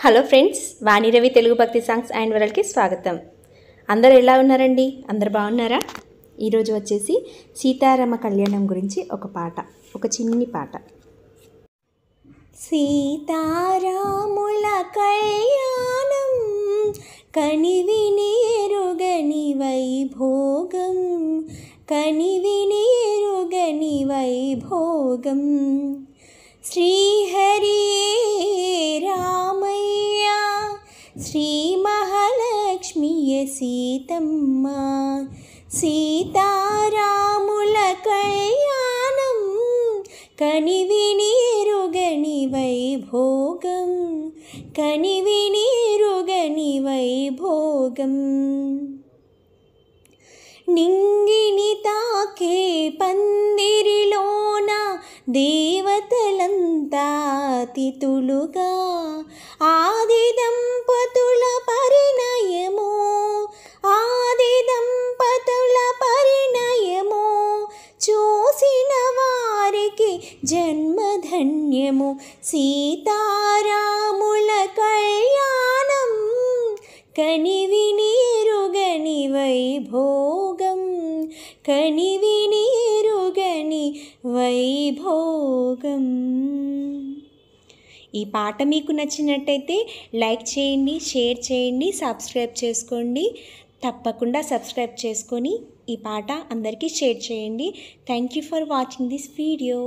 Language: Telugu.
హలో ఫ్రెండ్స్ వాణిరవి తెలుగు భక్తి సాంగ్స్ అండ్ వరల్డ్కి స్వాగతం అందరు ఎలా ఉన్నారండి అందరు బాగున్నారా ఈరోజు వచ్చేసి సీతారామ కళ్యాణం గురించి ఒక పాట ఒక చిన్ని పాట సీతారాముల కళ్యాణం కనివి నేరుగని వైభోగం కనివి నేరుగని వైభోగం శ్రీహరియే श्रीमहालक्ष्म्य सीतं मा सीतारामुलकल्याणं कनिविनिरुगणि वैभोगं कनिविनिरुगणि वैभोगं निङ्गिणिताके पन्दिरिलोना देवतलन्तातितुलुगा आदिदम् జన్మధన్యము సీతారాముల కళ్యాణం కనివి నీరుగని వైభోగం కనివిని ఎరుగని వైభోగం ఈ పాట మీకు నచ్చినట్టయితే లైక్ చేయండి షేర్ చేయండి సబ్స్క్రైబ్ చేసుకోండి తప్పకుండా సబ్స్క్రైబ్ చేసుకొని ఈ పాట అందరికీ షేర్ చేయండి thank you for watching this video